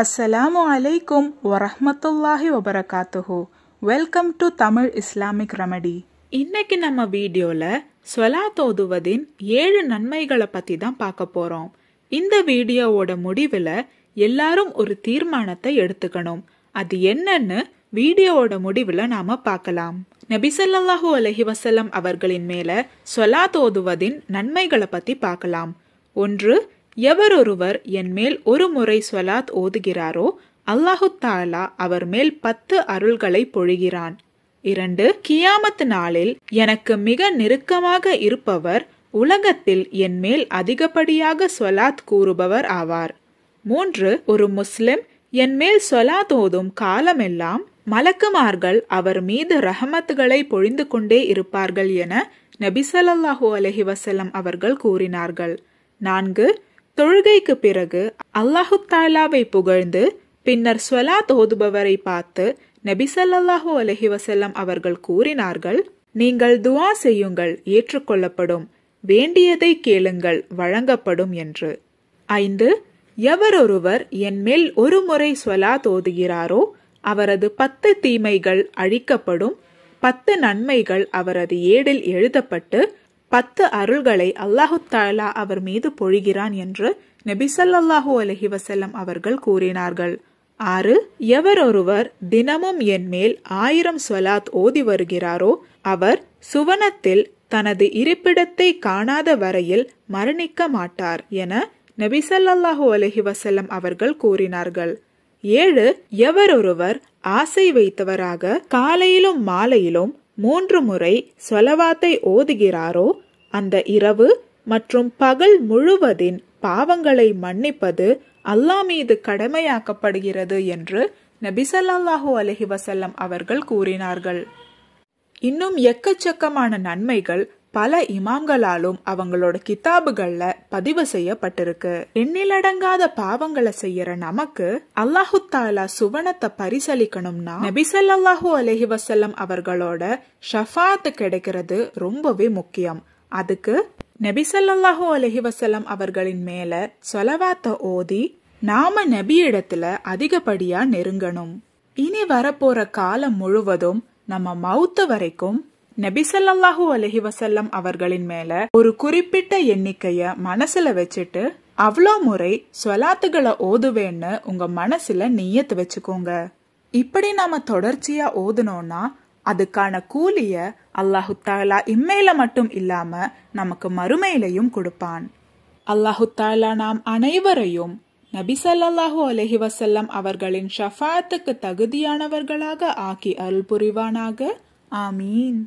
அஸ்ஸலாமு அலைக்கும் வரஹமத்துல்லாஹி வபரகாத்துஹு welcome to Tamil Islamic remedy இன்னைக்கு நம்ம வீடியோவில் ஸ்வலா தோதுவதின் ஏழு நன்மைகளை பற்றி தான் பார்க்க போகிறோம் இந்த வீடியோவோட முடிவில் எல்லாரும் ஒரு தீர்மானத்தை எடுத்துக்கணும் அது என்னன்னு வீடியோவோட முடிவில் நாம் பார்க்கலாம் நபிசல்லாஹூ அலஹி வசல்லம் அவர்களின் மேலே ஸ்வலா தோதுவதின் நன்மைகளை பற்றி பார்க்கலாம் ஒன்று எவரொருவர் மேல் ஒரு முறை சொலாத் ஓதுகிறாரோ அல்லாஹு தாலா அவர் மேல் பத்து அருள்களை பொழிகிறான் இரண்டு கியாமத் நாளில் எனக்கு மிக நெருக்கமாக இருப்பவர் உலகத்தில் என் மேல் அதிகப்படியாக சொலாத் கூறுபவர் ஆவார் மூன்று ஒரு முஸ்லிம் என்மேல் சொலாத் ஓதும் காலமெல்லாம் மலக்குமார்கள் அவர் மீது ரஹமத்துகளை பொழிந்து கொண்டே இருப்பார்கள் என நபிசல்லாஹூ அலஹி வசல்லம் அவர்கள் கூறினார்கள் நான்கு தொழுகைக்கு பிறகு அல்லாஹு தாலாவை புகழ்ந்து பின்னர் ஸ்வலாத் ஓதுபவரை பார்த்து நபிசல்லாஹு அலஹி வசல்லம் அவர்கள் கூறினார்கள் நீங்கள் துவா செய்யுங்கள் ஏற்றுக்கொள்ளப்படும் வேண்டியதை கேளுங்கள் வழங்கப்படும் என்று ஐந்து எவரொருவர் என் மேல் ஒரு முறை ஸ்வலாத் ஓதுகிறாரோ அவரது பத்து தீமைகள் அழிக்கப்படும் பத்து நன்மைகள் அவரது ஏடில் எழுதப்பட்டு பத்து அருள்களை அல்லாஹு தாலா அவர் மீது பொழிகிறான் என்று நெபிசல்லாஹு அலஹி வசல்லம் அவர்கள் கூறினார்கள் ஆறு எவரொருவர் தினமும் என் மேல் ஆயிரம் சொலாத் ஓதி வருகிறாரோ அவர் சுவனத்தில் தனது இருப்பிடத்தை காணாத வரையில் மரணிக்க மாட்டார் என நபிசல்லாஹூ அலஹி வசல்லம் அவர்கள் கூறினார்கள் ஏழு எவரொருவர் ஆசை வைத்தவராக காலையிலும் மாலையிலும் மூன்று முறை சொலவாத்தை ஓதுகிறாரோ அந்த இரவு மற்றும் பகல் முழுவதின் பாவங்களை மன்னிப்பது அல்லா மீது கடமையாக்கப்படுகிறது என்று நபிசல்லாஹூ அலஹி வசல்லம் அவர்கள் கூறினார்கள் இன்னும் எக்கச்சக்கமான நன்மைகள் பல இமாம்களாலும் அவங்களோட கிதாபுகள்ல பதிவு செய்யப்பட்டிருக்கு எண்ணிலடங்காத பாவங்களை செய்யற நமக்கு அல்லாஹு தாலா சுவனத்தை பரிசளிக்கணும்னா நபிசல்லாஹூ அலஹி வசல்லம் அவர்களோட ஷஃபாத் கிடைக்கிறது ரொம்பவே முக்கியம் அதுக்கு நபிசல்லாஹூ அலஹி வசலம் அவர்களின் மேல சொலவாத்த ஓதி நாம இடத்துல அதிகப்படியா நெருங்கணும் இனி வரப்போற காலம் முழுவதும் நம்ம மவுத்து வரைக்கும் நபிசல்லாஹூ அலஹி வசல்லம் அவர்களின் மேல ஒரு குறிப்பிட்ட எண்ணிக்கைய மனசுல வச்சுட்டு அவ்வளோ முறை சொலாத்துகளை ஓதுவேன்னு உங்க மனசுல நீயத்து வச்சுக்கோங்க இப்படி நாம தொடர்ச்சியா ஓதுனோம்னா அதுக்கான கூலிய அல்லாஹு தாலா இம்மையில மட்டும் இல்லாம நமக்கு மறுமையிலையும் கொடுப்பான் அல்லாஹு தாலா நாம் அனைவரையும் நபி சல்லாஹு அலஹி வசல்லம் அவர்களின் ஷஃபாத்துக்கு தகுதியானவர்களாக ஆக்கி அருள் புரிவானாக ஆமீன்